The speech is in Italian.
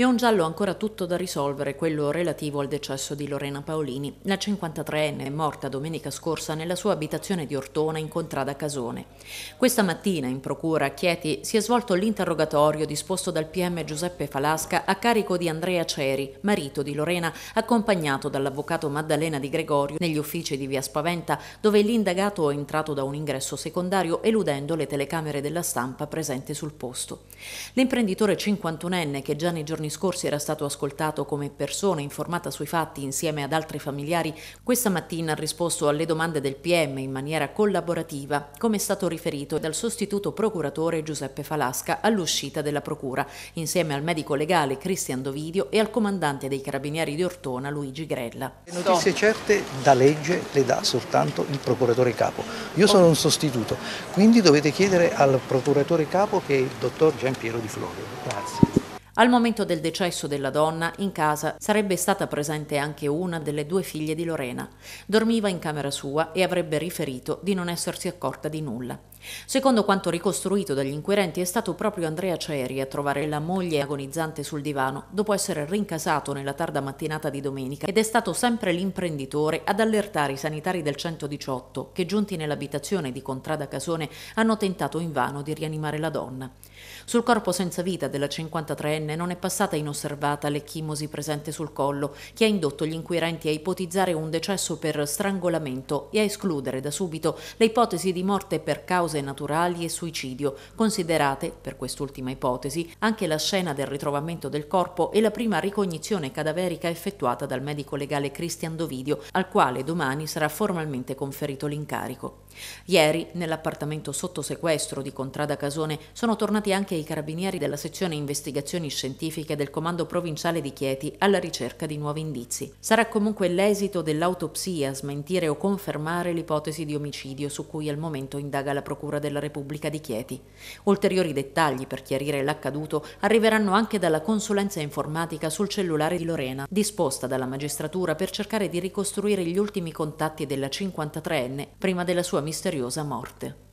È un giallo ancora tutto da risolvere, quello relativo al decesso di Lorena Paolini, la 53enne morta domenica scorsa nella sua abitazione di Ortona in contrada Casone. Questa mattina in procura a Chieti si è svolto l'interrogatorio disposto dal PM Giuseppe Falasca a carico di Andrea Ceri, marito di Lorena, accompagnato dall'avvocato Maddalena Di Gregorio negli uffici di Via Spaventa, dove l'indagato è entrato da un ingresso secondario eludendo le telecamere della stampa presente sul posto. L'imprenditore 51enne che già nei giorni giorni scorsi era stato ascoltato come persona informata sui fatti insieme ad altri familiari, questa mattina ha risposto alle domande del PM in maniera collaborativa, come è stato riferito dal sostituto procuratore Giuseppe Falasca all'uscita della procura, insieme al medico legale Cristian Dovidio e al comandante dei carabinieri di Ortona Luigi Grella. Le notizie certe da legge le dà soltanto il procuratore capo. Io sono un sostituto, quindi dovete chiedere al procuratore capo che è il dottor Gian Piero Di Florio. Grazie. Al momento del decesso della donna, in casa sarebbe stata presente anche una delle due figlie di Lorena. Dormiva in camera sua e avrebbe riferito di non essersi accorta di nulla. Secondo quanto ricostruito dagli inquirenti è stato proprio Andrea Ceri a trovare la moglie agonizzante sul divano dopo essere rincasato nella tarda mattinata di domenica ed è stato sempre l'imprenditore ad allertare i sanitari del 118 che giunti nell'abitazione di Contrada Casone hanno tentato invano di rianimare la donna. Sul corpo senza vita della 53enne non è passata inosservata l'ecchimosi presente sul collo che ha indotto gli inquirenti a ipotizzare un decesso per strangolamento e a escludere da subito le ipotesi di morte per cause cause naturali e suicidio, considerate, per quest'ultima ipotesi, anche la scena del ritrovamento del corpo e la prima ricognizione cadaverica effettuata dal medico legale Cristian Dovidio, al quale domani sarà formalmente conferito l'incarico. Ieri, nell'appartamento sotto sequestro di Contrada Casone, sono tornati anche i carabinieri della sezione investigazioni scientifiche del Comando Provinciale di Chieti alla ricerca di nuovi indizi. Sarà comunque l'esito dell'autopsia a smentire o confermare l'ipotesi di omicidio su cui al momento indaga la Procura della Repubblica di Chieti. Ulteriori dettagli per chiarire l'accaduto arriveranno anche dalla consulenza informatica sul cellulare di Lorena, disposta dalla magistratura per cercare di ricostruire gli ultimi contatti della 53enne prima della sua misteriosa morte.